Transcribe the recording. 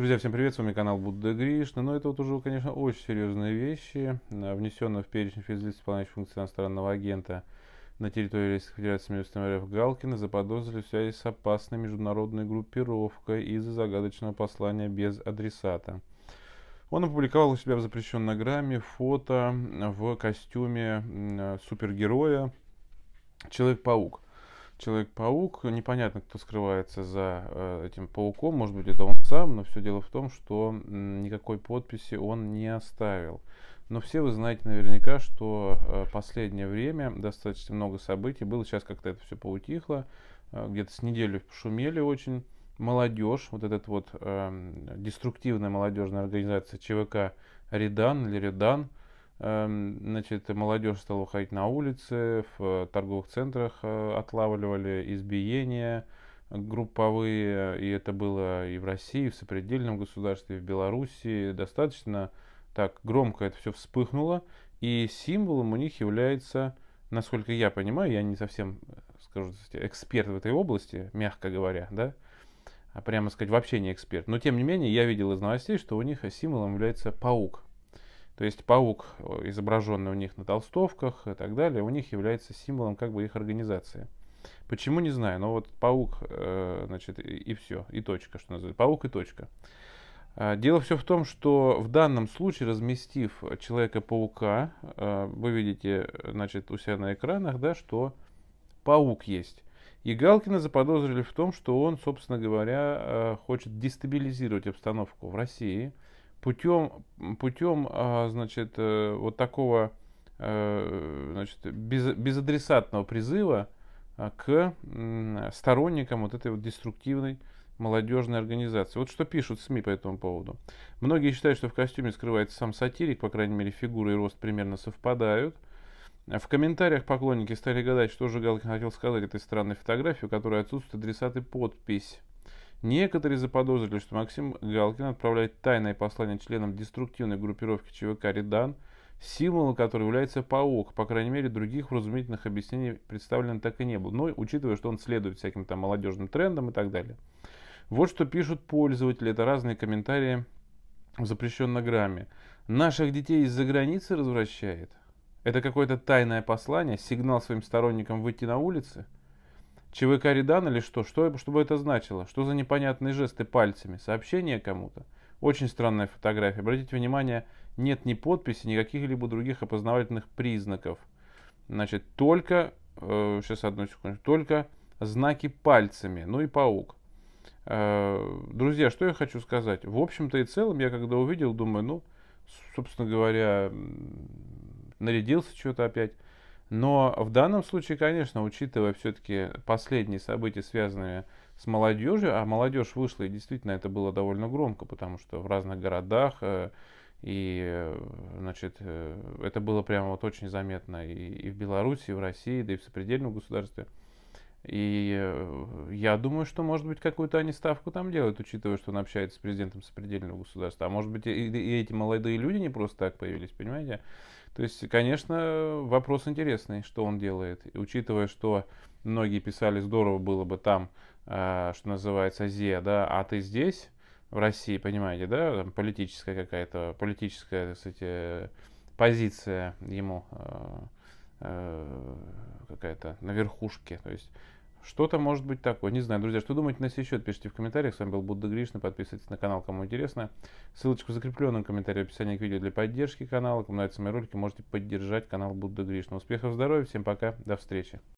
Друзья, всем привет, с вами канал Будда Гришна. Но ну, это вот уже, конечно, очень серьезные вещи. А, внесенные в перечень физлиц, исполняющих функции иностранного агента на территории Российской Федерации Министерства РФ Галкина заподозрили в связи с опасной международной группировкой из-за загадочного послания без адресата. Он опубликовал у себя в запрещенной грамме фото в костюме а, супергероя Человек-паук – Человек-паук, непонятно, кто скрывается за э, этим пауком, может быть, это он сам, но все дело в том, что никакой подписи он не оставил. Но все вы знаете наверняка, что э, последнее время достаточно много событий было, сейчас как-то это все поутихло, э, где-то с неделю шумели очень. Молодежь, вот этот вот э, деструктивная молодежная организация ЧВК Редан или Редан – Эм, значит, молодежь стала уходить на улицы, в э, торговых центрах э, отлавливали избиения групповые, и это было и в России, и в сопредельном государстве, и в Белоруссии. Достаточно так громко это все вспыхнуло, и символом у них является, насколько я понимаю, я не совсем, э, скажу, эксперт в этой области, мягко говоря, да, а прямо сказать, вообще не эксперт. Но тем не менее, я видел из новостей, что у них символом является паук. То есть паук, э, изображенный у них на толстовках и так далее, у них является символом как бы их организации. Почему, не знаю, но вот паук, э, значит, и все, и точка, что называется, паук и точка. А, дело все в том, что в данном случае, разместив Человека-паука, э, вы видите, значит, у себя на экранах, да, что паук есть. И Галкина заподозрили в том, что он, собственно говоря, хочет дестабилизировать обстановку в России – путем, путем а, значит, э, вот такого э, значит, без, безадресатного призыва а, к сторонникам вот этой вот деструктивной молодежной организации. Вот что пишут СМИ по этому поводу. Многие считают, что в костюме скрывается сам сатирик, по крайней мере, фигуры и рост примерно совпадают. В комментариях поклонники стали гадать, что же Галкин хотел сказать этой странной фотографии, у которой отсутствует адресат и подпись. Некоторые заподозрили, что Максим Галкин отправляет тайное послание членам деструктивной группировки ЧВК «Редан», символом которой является паук. По крайней мере, других разумительных объяснений представлено так и не было. Но учитывая, что он следует всяким там молодежным трендам и так далее. Вот что пишут пользователи. Это разные комментарии в запрещенной грамме. Наших детей из-за границы развращает? Это какое-то тайное послание, сигнал своим сторонникам выйти на улицы – ЧВК Редан или что? Что, что бы это значило? Что за непонятные жесты пальцами? Сообщение кому-то? Очень странная фотография. Обратите внимание, нет ни подписи, ни каких-либо других опознавательных признаков. Значит, только, э, сейчас одну секунду, только знаки пальцами, ну и паук. Э, друзья, что я хочу сказать? В общем-то и целом, я когда увидел, думаю, ну, собственно говоря, нарядился что-то опять. Но в данном случае, конечно, учитывая все-таки последние события, связанные с молодежью, а молодежь вышла, и действительно это было довольно громко, потому что в разных городах, э, и, значит, э, это было прямо вот очень заметно и, и в Беларуси, и в России, да и в сопредельном государстве – и э, я думаю, что, может быть, какую-то они ставку там делают, учитывая, что он общается с президентом сопредельного государства. А может быть, и, и эти молодые люди не просто так появились, понимаете? То есть, конечно, вопрос интересный, что он делает. И учитывая, что многие писали, здорово было бы там, э, что называется, ЗЕ, да, а ты здесь, в России, понимаете, да, там политическая какая-то, политическая, кстати, позиция ему э, Э, какая-то на верхушке. То есть что-то может быть такое. Не знаю, друзья, что думаете на сей счет, пишите в комментариях. С вами был Будда Гришна. Подписывайтесь на канал, кому интересно. Ссылочку в закрепленном комментарии в описании к видео для поддержки канала. Кому нравятся мои ролики, можете поддержать канал Будда Гришна. Успехов, здоровья, всем пока, до встречи.